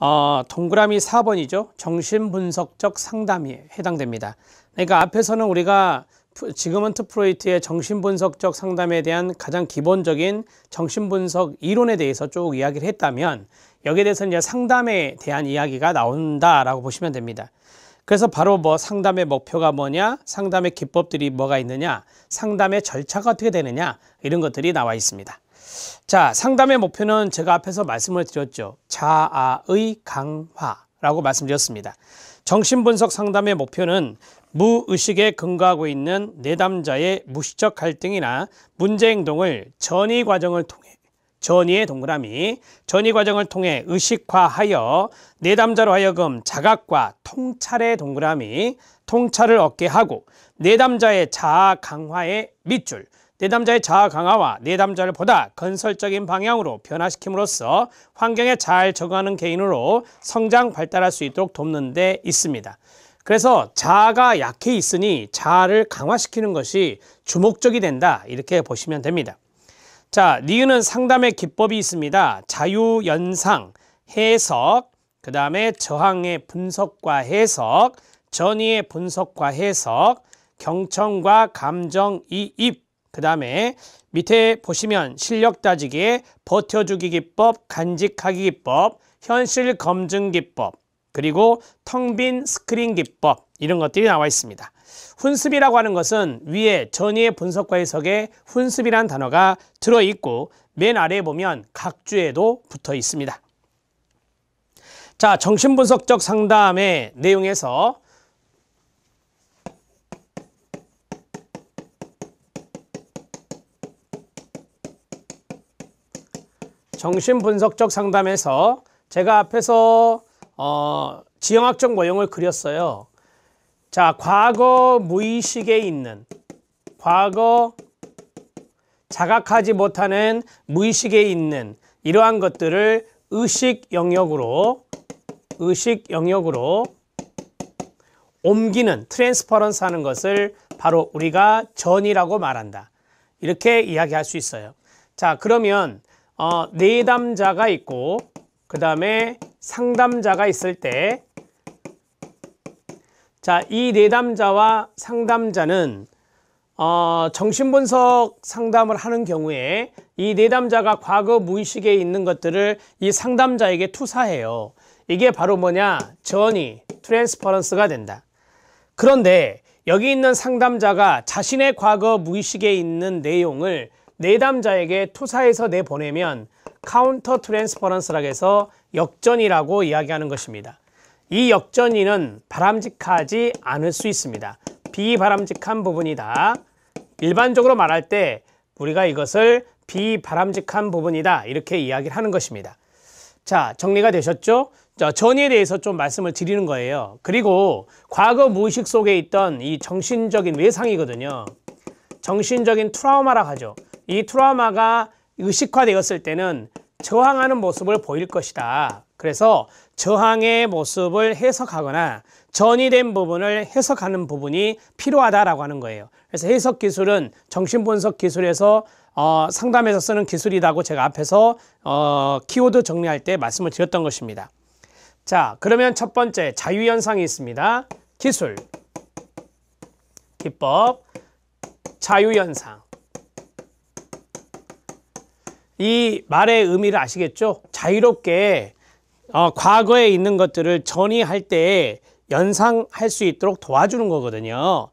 어, 동그라미 4번이죠. 정신분석적 상담이 해당됩니다. 그러니까 앞에서는 우리가 지금은 트프로이트의 정신분석적 상담에 대한 가장 기본적인 정신분석 이론에 대해서 쭉 이야기를 했다면 여기에 대해서 이제 상담에 대한 이야기가 나온다라고 보시면 됩니다. 그래서 바로 뭐 상담의 목표가 뭐냐, 상담의 기법들이 뭐가 있느냐, 상담의 절차가 어떻게 되느냐 이런 것들이 나와 있습니다. 자, 상담의 목표는 제가 앞에서 말씀을 드렸죠. 자아의 강화라고 말씀드렸습니다. 정신분석 상담의 목표는 무의식에 근거하고 있는 내담자의 무의적 갈등이나 문제 행동을 전이 과정을 통해 전이의 동그라미 전이 과정을 통해 의식화하여 내담자로 하여금 자각과 통찰의 동그라미 통찰을 얻게 하고 내담자의 자아 강화의 밑줄 내담자의 자아 강화와 내담자를 보다 건설적인 방향으로 변화시킴으로써 환경에 잘 적응하는 개인으로 성장 발달할 수 있도록 돕는 데 있습니다. 그래서 자아가 약해 있으니 자아를 강화시키는 것이 주목적이 된다 이렇게 보시면 됩니다. 자, 니은은 상담의 기법이 있습니다. 자유연상, 해석, 그 다음에 저항의 분석과 해석, 전의의 분석과 해석, 경청과 감정 이입, 그 다음에 밑에 보시면 실력 따지기, 버텨주기 기법, 간직하기 기법, 현실 검증 기법, 그리고 텅 빈 스크린 기법 이런 것들이 나와 있습니다. 훈습이라고 하는 것은 위에 전의의 분석과 해석에 훈습이란 단어가 들어있고 맨 아래에 보면 각주에도 붙어 있습니다. 자, 정신분석적 상담의 내용에서 정신분석적 상담에서 제가 앞에서 어, 지형학적 모형을 그렸어요. 자, 과거 무의식에 있는 과거 자각하지 못하는 무의식에 있는 이러한 것들을 의식 영역으로 의식 영역으로 옮기는 트랜스퍼런스 하는 것을 바로 우리가 전이라고 말한다. 이렇게 이야기할 수 있어요. 자, 그러면 어, 내담자가 있고 그 다음에 상담자가 있을 때 자, 이 내담자와 상담자는 어, 정신분석 상담을 하는 경우에 이 내담자가 과거 무의식에 있는 것들을 이 상담자에게 투사해요. 이게 바로 뭐냐? 전이, 트랜스퍼런스가 된다. 그런데 여기 있는 상담자가 자신의 과거 무의식에 있는 내용을 내담자에게 투사해서 내보내면 카운터 트랜스퍼런스라고 해서 역전이라고 이야기하는 것입니다. 이 역전이는 바람직하지 않을 수 있습니다. 비바람직한 부분이다. 일반적으로 말할 때 우리가 이것을 비바람직한 부분이다 이렇게 이야기를 하는 것입니다. 자 정리가 되셨죠? 자, 전이에 대해서 좀 말씀을 드리는 거예요. 그리고 과거 무의식 속에 있던 이 정신적인 외상이거든요. 정신적인 트라우마라 하죠. 이 트라우마가 의식화되었을 때는 저항하는 모습을 보일 것이다. 그래서 저항의 모습을 해석하거나 전이된 부분을 해석하는 부분이 필요하다라고 하는 거예요. 그래서 해석 기술은 정신분석 기술에서 어, 상담에서 쓰는 기술이라고 제가 앞에서 어, 키워드 정리할 때 말씀을 드렸던 것입니다. 자, 그러면 첫 번째 자유현상이 있습니다. 기술, 기법, 자유현상. 이 말의 의미를 아시겠죠? 자유롭게 어, 과거에 있는 것들을 전이할 때 연상할 수 있도록 도와주는 거거든요.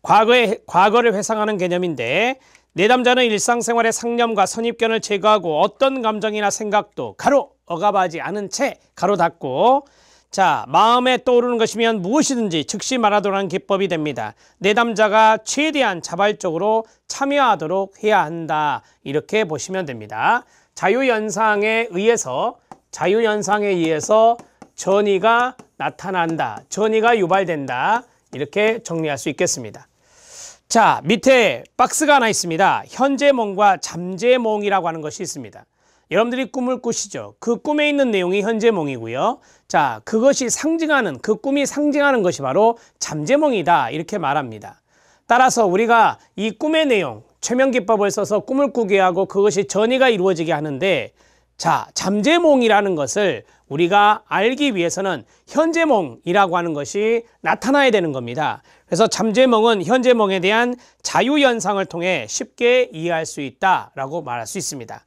과거의 과거를 회상하는 개념인데 내담자는 일상생활의 상념과 선입견을 제거하고 어떤 감정이나 생각도 가로 억압하지 않은 채 가로 닫고 자, 마음에 떠오르는 것이면 무엇이든지 즉시 말하도록 하는 기법이 됩니다. 내담자가 최대한 자발적으로 참여하도록 해야 한다. 이렇게 보시면 됩니다. 자유연상에 의해서 자유연상에 의해서 전이가 나타난다. 전이가 유발된다. 이렇게 정리할 수 있겠습니다. 자, 밑에 박스가 하나 있습니다. 현재몽과 잠재몽이라고 하는 것이 있습니다. 여러분들이 꿈을 꾸시죠. 그 꿈에 있는 내용이 현재 몽이고요. 자, 그것이 상징하는, 그 꿈이 상징하는 것이 바로 잠재몽이다. 이렇게 말합니다. 따라서 우리가 이 꿈의 내용, 최면기법을 써서 꿈을 꾸게 하고 그것이 전이가 이루어지게 하는데 자, 잠재몽이라는 것을 우리가 알기 위해서는 현재몽이라고 하는 것이 나타나야 되는 겁니다. 그래서 잠재몽은 현재몽에 대한 자유현상을 통해 쉽게 이해할 수 있다라고 말할 수 있습니다.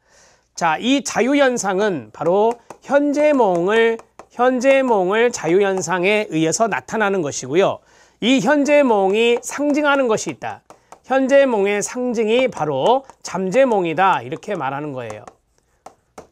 자, 이 자유현상은 바로 현재몽을 현재몽을 자유현상에 의해서 나타나는 것이고요. 이 현재몽이 상징하는 것이 있다. 현재몽의 상징이 바로 잠재몽이다 이렇게 말하는 거예요.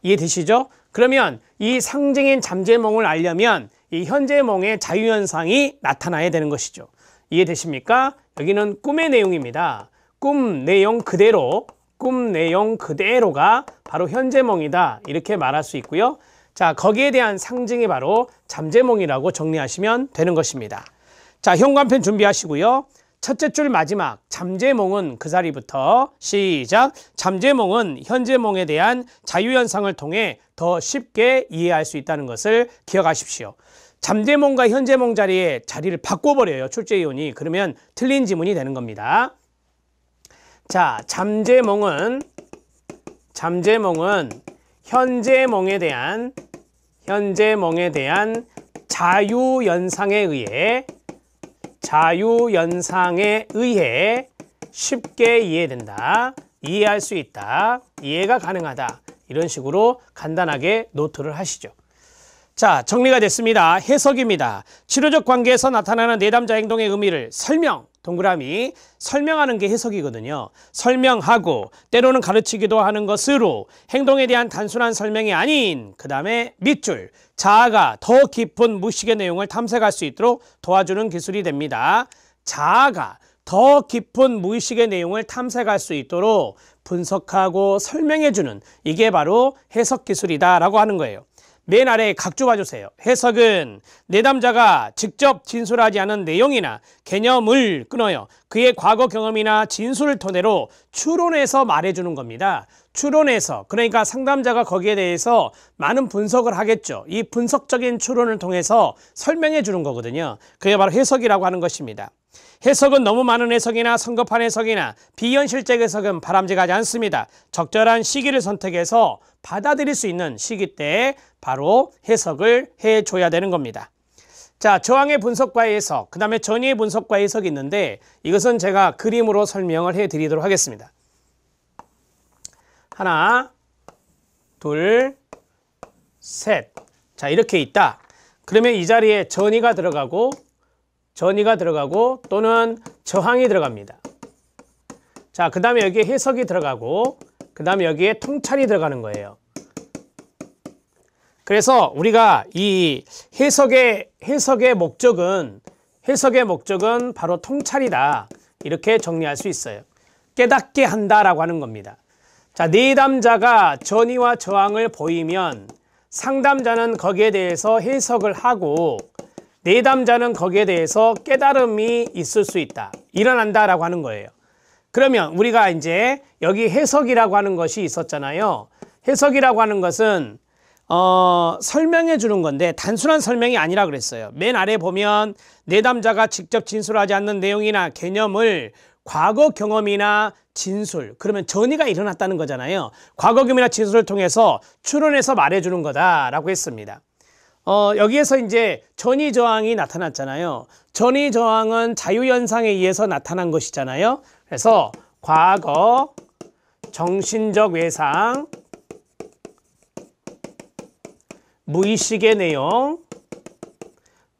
이해되시죠? 그러면 이 상징인 잠재몽을 알려면 이 현재몽의 자유현상이 나타나야 되는 것이죠. 이해되십니까? 여기는 꿈의 내용입니다. 꿈 내용 그대로 꿈 내용 그대로가 바로 현재몽이다 이렇게 말할 수 있고요. 자 거기에 대한 상징이 바로 잠재몽이라고 정리하시면 되는 것입니다. 자 현관편 준비하시고요. 첫째 줄 마지막 잠재몽은 그 자리부터 시작 잠재몽은 현재몽에 대한 자유현상을 통해 더 쉽게 이해할 수 있다는 것을 기억하십시오. 잠재몽과 현재몽 자리에 자리를 바꿔버려요. 출제위원이 그러면 틀린 지문이 되는 겁니다. 자, 잠재몽은 잠재몽은 현재몽에 대한 현재몽에 대한 자유연상에 의해 자유연상에 의해 쉽게 이해된다. 이해할 수 있다. 이해가 가능하다. 이런 식으로 간단하게 노트를 하시죠. 자, 정리가 됐습니다. 해석입니다. 치료적 관계에서 나타나는 내담자 행동의 의미를 설명, 동그라미 설명하는 게 해석이거든요. 설명하고 때로는 가르치기도 하는 것으로 행동에 대한 단순한 설명이 아닌 그 다음에 밑줄 자아가 더 깊은 무식의 내용을 탐색할 수 있도록 도와주는 기술이 됩니다. 자아가 더 깊은 무의식의 내용을 탐색할 수 있도록 분석하고 설명해주는 이게 바로 해석 기술이다라고 하는 거예요. 맨 아래 에 각주 봐주세요. 해석은 내담자가 네 직접 진술하지 않은 내용이나 개념을 끊어요. 그의 과거 경험이나 진술을 토대로 추론해서 말해주는 겁니다. 추론해서 그러니까 상담자가 거기에 대해서 많은 분석을 하겠죠. 이 분석적인 추론을 통해서 설명해 주는 거거든요. 그게 바로 해석이라고 하는 것입니다. 해석은 너무 많은 해석이나 성급한 해석이나 비현실적 해석은 바람직하지 않습니다. 적절한 시기를 선택해서 받아들일 수 있는 시기 때에 바로 해석을 해줘야 되는 겁니다. 자, 저항의 분석과 해석, 그 다음에 전의의 분석과 해석이 있는데 이것은 제가 그림으로 설명을 해드리도록 하겠습니다. 하나, 둘, 셋. 자, 이렇게 있다. 그러면 이 자리에 전의가 들어가고 전이가 들어가고 또는 저항이 들어갑니다. 자, 그 다음에 여기에 해석이 들어가고 그 다음에 여기에 통찰이 들어가는 거예요. 그래서 우리가 이 해석의 해석의 목적은 해석의 목적은 바로 통찰이다. 이렇게 정리할 수 있어요. 깨닫게 한다라고 하는 겁니다. 자, 내담자가 전이와 저항을 보이면 상담자는 거기에 대해서 해석을 하고 내담자는 거기에 대해서 깨달음이 있을 수 있다. 일어난다 라고 하는 거예요. 그러면 우리가 이제 여기 해석이라고 하는 것이 있었잖아요. 해석이라고 하는 것은 어, 설명해 주는 건데 단순한 설명이 아니라 그랬어요. 맨 아래 보면 내담자가 직접 진술하지 않는 내용이나 개념을 과거 경험이나 진술 그러면 전이가 일어났다는 거잖아요. 과거 경험이나 진술을 통해서 추론해서 말해주는 거다라고 했습니다. 어, 여기에서 이제 전이 저항이 나타났잖아요. 전이 저항은 자유현상에 의해서 나타난 것이잖아요. 그래서 과거 정신적 외상 무의식의 내용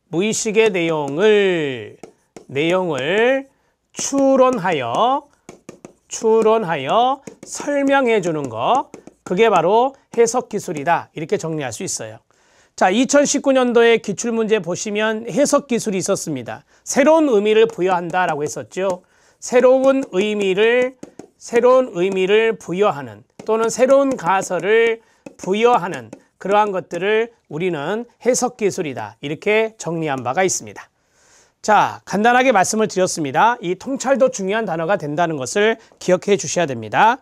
무의식의 내용을 내용을 추론하여 추론하여 설명해 주는 거 그게 바로 해석 기술이다 이렇게 정리할 수 있어요. 자, 2019년도에 기출문제 보시면 해석 기술이 있었습니다. 새로운 의미를 부여한다라고 했었죠. 새로운 의미를 새로운 의미를 부여하는 또는 새로운 가설을 부여하는 그러한 것들을 우리는 해석 기술이다. 이렇게 정리한 바가 있습니다. 자, 간단하게 말씀을 드렸습니다. 이 통찰도 중요한 단어가 된다는 것을 기억해 주셔야 됩니다.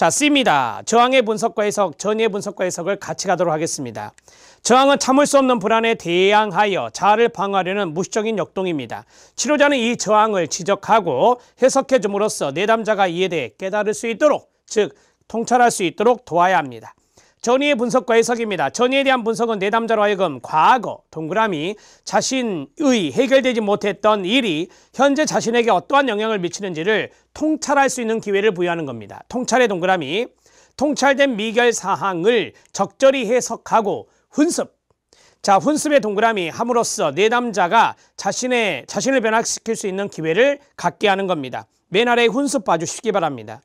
자, C입니다. 저항의 분석과 해석, 전의의 분석과 해석을 같이 가도록 하겠습니다. 저항은 참을 수 없는 불안에 대항하여 자아를 방어하려는 무시적인 역동입니다. 치료자는 이 저항을 지적하고 해석해줌으로써 내담자가 이에 대해 깨달을 수 있도록, 즉 통찰할 수 있도록 도와야 합니다. 전의의 분석과 해석입니다. 전의에 대한 분석은 내담자로 하여금 과거, 동그라미, 자신의 해결되지 못했던 일이 현재 자신에게 어떠한 영향을 미치는지를 통찰할 수 있는 기회를 부여하는 겁니다. 통찰의 동그라미, 통찰된 미결 사항을 적절히 해석하고 훈습, 자, 훈습의 동그라미 함으로써 내담자가 자신의 자신을 변화시킬 수 있는 기회를 갖게 하는 겁니다. 맨 아래 훈습 봐주시기 바랍니다.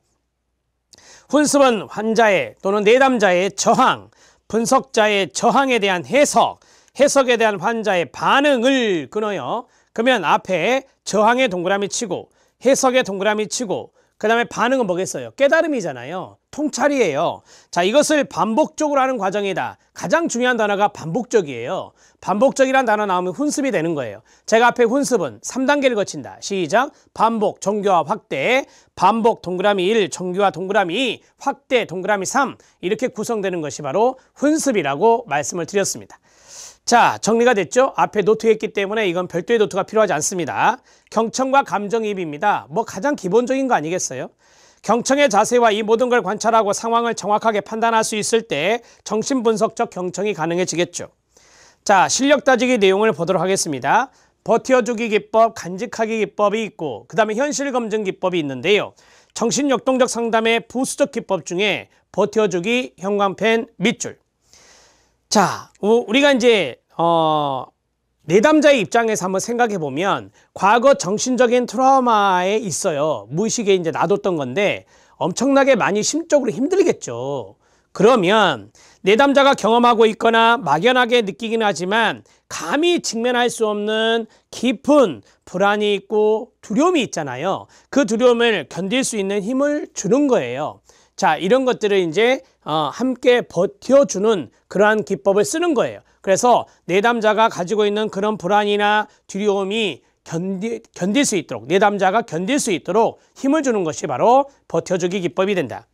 훈습은 환자의 또는 내담자의 저항, 분석자의 저항에 대한 해석, 해석에 대한 환자의 반응을 끊어요. 그러면 앞에 저항의 동그라미 치고 해석의 동그라미 치고 그 다음에 반응은 뭐겠어요? 깨달음이잖아요. 통찰이에요. 자, 이것을 반복적으로 하는 과정이다. 가장 중요한 단어가 반복적이에요. 반복적이란 단어 나오면 훈습이 되는 거예요. 제가 앞에 훈습은 3단계를 거친다. 시작. 반복, 정교화, 확대. 반복, 동그라미 1, 정교화, 동그라미 2, 확대, 동그라미 3. 이렇게 구성되는 것이 바로 훈습이라고 말씀을 드렸습니다. 자 정리가 됐죠? 앞에 노트있기 때문에 이건 별도의 노트가 필요하지 않습니다. 경청과 감정이입입니다. 뭐 가장 기본적인 거 아니겠어요? 경청의 자세와 이 모든 걸 관찰하고 상황을 정확하게 판단할 수 있을 때 정신분석적 경청이 가능해지겠죠. 자 실력 따지기 내용을 보도록 하겠습니다. 버텨주기 기법, 간직하기 기법이 있고 그 다음에 현실 검증 기법이 있는데요. 정신역동적 상담의 부수적 기법 중에 버텨주기 형광펜, 밑줄 자, 우리가 이제 어, 내담자의 입장에서 한번 생각해 보면 과거 정신적인 트라우마에 있어요. 무의식에 이제 놔뒀던 건데 엄청나게 많이 심적으로 힘들겠죠. 그러면 내담자가 경험하고 있거나 막연하게 느끼긴 하지만 감히 직면할 수 없는 깊은 불안이 있고 두려움이 있잖아요. 그 두려움을 견딜 수 있는 힘을 주는 거예요. 자, 이런 것들을 이제 어, 함께 버텨주는 그러한 기법을 쓰는 거예요. 그래서 내담자가 가지고 있는 그런 불안이나 두려움이 견디, 견딜 수 있도록 내담자가 견딜 수 있도록 힘을 주는 것이 바로 버텨주기 기법이 된다.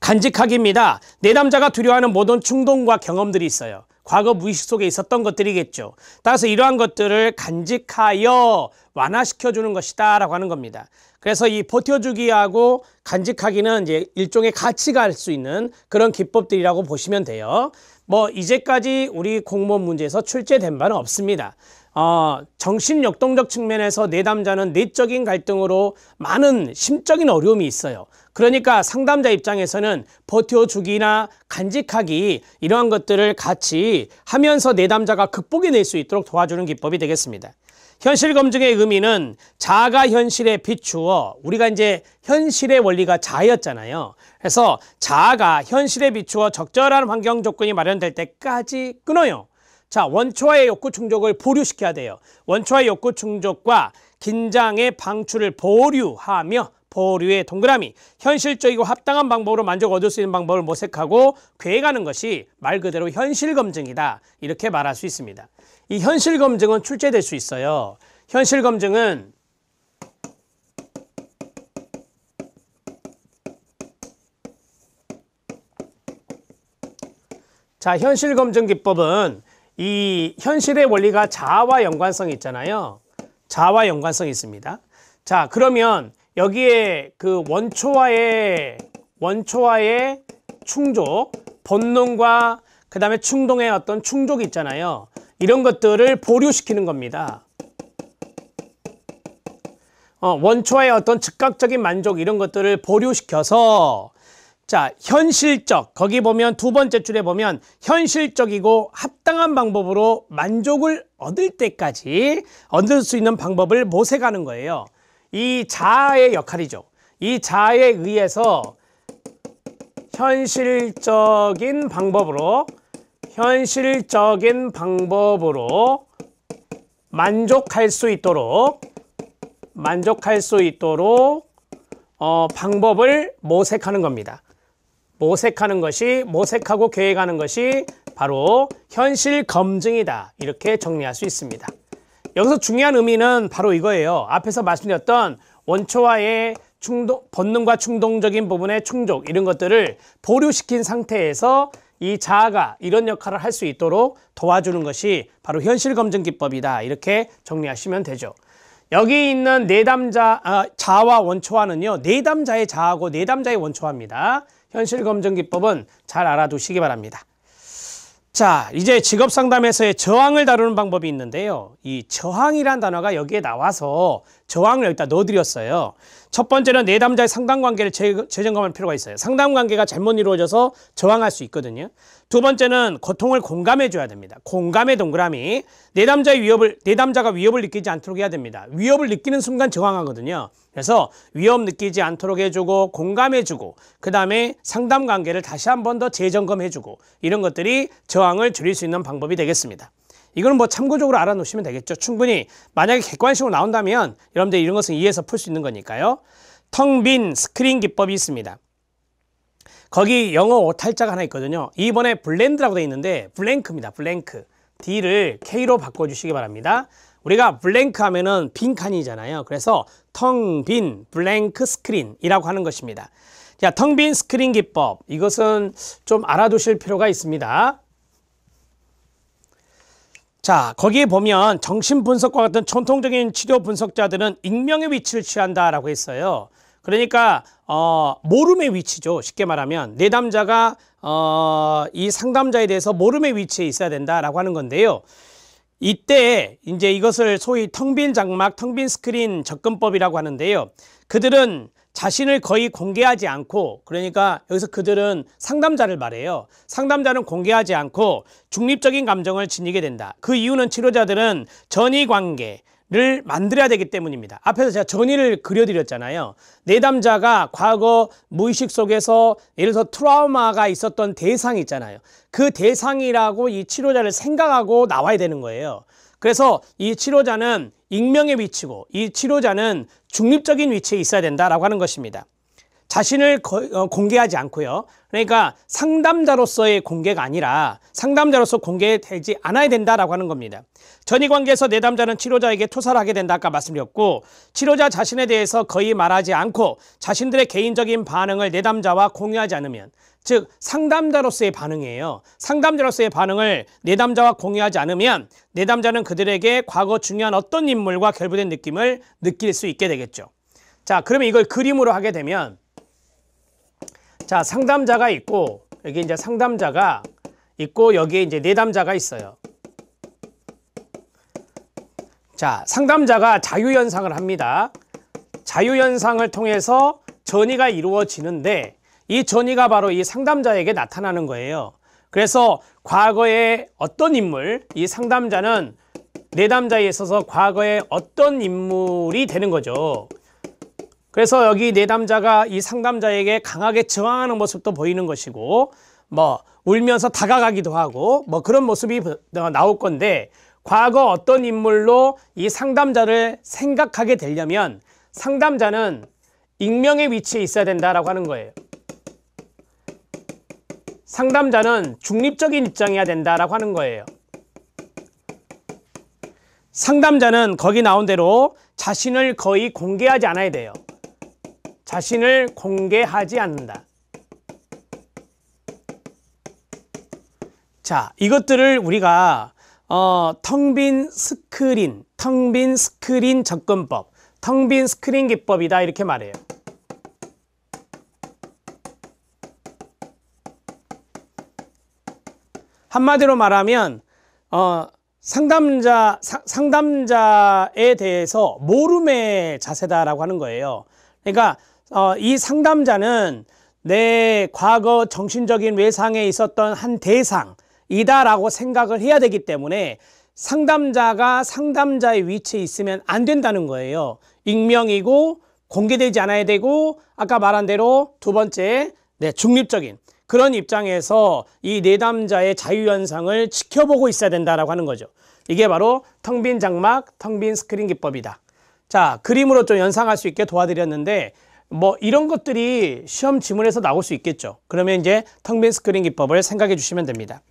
간직하기입니다. 내담자가 두려워하는 모든 충동과 경험들이 있어요. 과거 무의식 속에 있었던 것들이겠죠. 따라서 이러한 것들을 간직하여 완화시켜주는 것이다 라고 하는 겁니다. 그래서 이 버텨주기하고 간직하기는 이제 일종의 같이 갈수 있는 그런 기법들이라고 보시면 돼요. 뭐 이제까지 우리 공무원 문제에서 출제된 바는 없습니다. 어, 정신 역동적 측면에서 내담자는 내적인 갈등으로 많은 심적인 어려움이 있어요. 그러니까 상담자 입장에서는 버텨주기나 간직하기 이러한 것들을 같이 하면서 내담자가 극복해낼 수 있도록 도와주는 기법이 되겠습니다. 현실 검증의 의미는 자아가 현실에 비추어 우리가 이제 현실의 원리가 자였잖아요 그래서 자아가 현실에 비추어 적절한 환경 조건이 마련될 때까지 끊어요. 자, 원초와의 욕구 충족을 보류시켜야 돼요. 원초와의 욕구 충족과 긴장의 방출을 보류하며 보류의 동그라미 현실적이고 합당한 방법으로 만족 얻을 수 있는 방법을 모색하고 괴해가는 것이 말 그대로 현실 검증이다 이렇게 말할 수 있습니다. 이 현실 검증은 출제될 수 있어요. 현실 검증은 자 현실 검증 기법은 이 현실의 원리가 자아와 연관성이 있잖아요. 자아와 연관성이 있습니다. 자 그러면 여기에 그 원초와의 원초와의 충족, 본능과 그 다음에 충동의 어떤 충족이 있잖아요. 이런 것들을 보류시키는 겁니다. 어, 원초와의 어떤 즉각적인 만족 이런 것들을 보류시켜서 자 현실적 거기 보면 두 번째 줄에 보면 현실적이고 합당한 방법으로 만족을 얻을 때까지 얻을 수 있는 방법을 모색하는 거예요. 이 자아의 역할이죠. 이 자아에 의해서 현실적인 방법으로 현실적인 방법으로 만족할 수 있도록 만족할 수 있도록 어, 방법을 모색하는 겁니다. 모색하는 것이 모색하고 계획하는 것이 바로 현실 검증이다. 이렇게 정리할 수 있습니다. 여기서 중요한 의미는 바로 이거예요. 앞에서 말씀드렸던 원초와의 충동, 본능과 충동적인 부분의 충족 이런 것들을 보류시킨 상태에서 이 자아가 이런 역할을 할 수 있도록 도와주는 것이 바로 현실 검증 기법이다. 이렇게 정리하시면 되죠. 여기 있는 내담자 아, 자와 아원초화는요 내담자의 자하고 내담자의 원초화입니다. 현실 검증 기법은 잘 알아두시기 바랍니다. 자, 이제 직업 상담에서의 저항을 다루는 방법이 있는데요. 이 저항이란 단어가 여기에 나와서 저항을 여기다 넣어드렸어요. 첫 번째는 내담자의 네 상담관계를 재점검할 필요가 있어요. 상담관계가 잘못 이루어져서 저항할 수 있거든요. 두 번째는 고통을 공감해 줘야 됩니다. 공감의 동그라미. 내담자의 네 위협을 내담자가 네 위협을 느끼지 않도록 해야 됩니다. 위협을 느끼는 순간 저항하거든요. 그래서 위협 느끼지 않도록 해주고 공감해주고 그 다음에 상담관계를 다시 한 번 더 재점검해주고 이런 것들이 저항을 줄일 수 있는 방법이 되겠습니다. 이거는 뭐 참고적으로 알아놓으시면 되겠죠. 충분히 만약에 객관식으로 나온다면 여러분들 이런 것은 이해해서 풀 수 있는 거니까요. 텅 빈 스크린 기법이 있습니다. 거기 영어 오탈자가 하나 있거든요. 이번에 블렌드라고 되어 있는데 블랭크입니다. 블랭크. D를 K로 바꿔주시기 바랍니다. 우리가 블랭크 하면은 빈 칸이잖아요. 그래서 텅빈 블랭크 스크린이라고 하는 것입니다. 자, 텅빈 스크린 기법. 이것은 좀 알아두실 필요가 있습니다. 자 거기에 보면 정신분석과 같은 전통적인 치료 분석자들은 익명의 위치를 취한다라고 했어요. 그러니까 어, 모름의 위치죠. 쉽게 말하면 내담자가 어, 이 상담자에 대해서 모름의 위치에 있어야 된다라고 하는 건데요. 이때 이제 이것을 소위 텅빈 장막, 텅빈 스크린 접근법이라고 하는데요. 그들은 자신을 거의 공개하지 않고 그러니까 여기서 그들은 상담자를 말해요. 상담자는 공개하지 않고 중립적인 감정을 지니게 된다. 그 이유는 치료자들은 전이 관계, 를 만들어야 되기 때문입니다. 앞에서 제가 전의를 그려드렸잖아요. 내담자가 과거 무의식 속에서 예를 들어 트라우마가 있었던 대상이 있잖아요. 그 대상이라고 이 치료자를 생각하고 나와야 되는 거예요. 그래서 이 치료자는 익명에비치고이 치료자는 중립적인 위치에 있어야 된다라고 하는 것입니다. 자신을 어, 공개하지 않고요. 그러니까 상담자로서의 공개가 아니라 상담자로서 공개되지 않아야 된다라고 하는 겁니다. 전이 관계에서 내담자는 치료자에게 투사를 하게 된다 아까 말씀드렸고 치료자 자신에 대해서 거의 말하지 않고 자신들의 개인적인 반응을 내담자와 공유하지 않으면 즉 상담자로서의 반응이에요. 상담자로서의 반응을 내담자와 공유하지 않으면 내담자는 그들에게 과거 중요한 어떤 인물과 결부된 느낌을 느낄 수 있게 되겠죠. 자, 그러면 이걸 그림으로 하게 되면 자, 상담자가 있고 여기 이제 상담자가 있고 여기에 이제 내담자가 있어요. 자, 상담자가 자유현상을 합니다. 자유현상을 통해서 전이가 이루어지는데 이 전이가 바로 이 상담자에게 나타나는 거예요. 그래서 과거에 어떤 인물, 이 상담자는 내담자에 있어서 과거에 어떤 인물이 되는 거죠. 그래서 여기 내담자가 네 이 상담자에게 강하게 저항하는 모습도 보이는 것이고 뭐 울면서 다가가기도 하고 뭐 그런 모습이 어, 나올 건데 과거 어떤 인물로 이 상담자를 생각하게 되려면 상담자는 익명의 위치에 있어야 된다라고 하는 거예요. 상담자는 중립적인 입장이어야 된다라고 하는 거예요. 상담자는 거기 나온 대로 자신을 거의 공개하지 않아야 돼요. 자신을 공개하지 않는다. 자, 이것들을 우리가 어, 텅빈 스크린, 텅 빈 스크린 접근법, 텅 빈 스크린 기법이다 이렇게 말해요. 한마디로 말하면 어, 상담자 사, 상담자에 대해서 모름의 자세다라고 하는 거예요. 그러니까 어, 이 상담자는 내 과거 정신적인 외상에 있었던 한 대상이다라고 생각을 해야 되기 때문에 상담자가 상담자의 위치에 있으면 안 된다는 거예요. 익명이고 공개되지 않아야 되고 아까 말한 대로 두 번째 네, 중립적인 그런 입장에서 이 내담자의 자유현상을 지켜보고 있어야 된다라고 하는 거죠. 이게 바로 텅빈 장막, 텅빈 스크린 기법이다. 자, 그림으로 좀 연상할 수 있게 도와드렸는데 뭐 이런 것들이 시험 지문에서 나올 수 있겠죠. 그러면 이제 텅 빈 스크린 기법을 생각해 주시면 됩니다.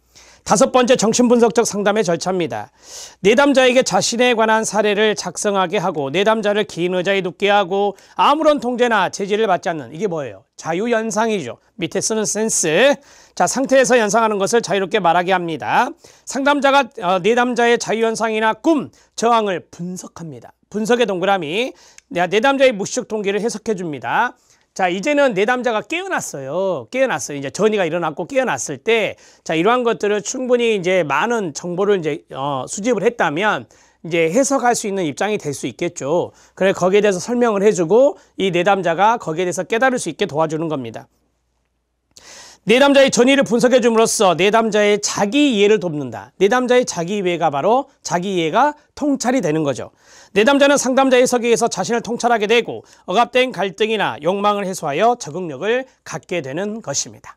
다섯 번째 정신분석적 상담의 절차입니다. 내담자에게 자신에 관한 사례를 작성하게 하고 내담자를 긴 의자에 눕게 하고 아무런 통제나 제지를 받지 않는 이게 뭐예요? 자유연상이죠. 밑에 쓰는 센스 자, 상태에서 연상하는 것을 자유롭게 말하게 합니다. 상담자가 어, 내담자의 자유현상이나 꿈, 저항을 분석합니다. 분석의 동그라미, 내담자의 무의식 통계를 해석해 줍니다. 자 이제는 내담자가 깨어났어요 깨어났어요 이제 전이가 일어났고 깨어났을 때 자 이러한 것들을 충분히 이제 많은 정보를 이제 어, 수집을 했다면 이제 해석할 수 있는 입장이 될 수 있겠죠 그래 거기에 대해서 설명을 해주고 이 내담자가 거기에 대해서 깨달을 수 있게 도와주는 겁니다 내담자의 네 전의를 분석해 줌으로써 내담자의 네 자기 이해를 돕는다. 내담자의 네 자기 이해가 바로 자기 이해가 통찰이 되는 거죠. 내담자는 상담자의 서기에서 자신을 통찰하게 되고 억압된 갈등이나 욕망을 해소하여 적응력을 갖게 되는 것입니다.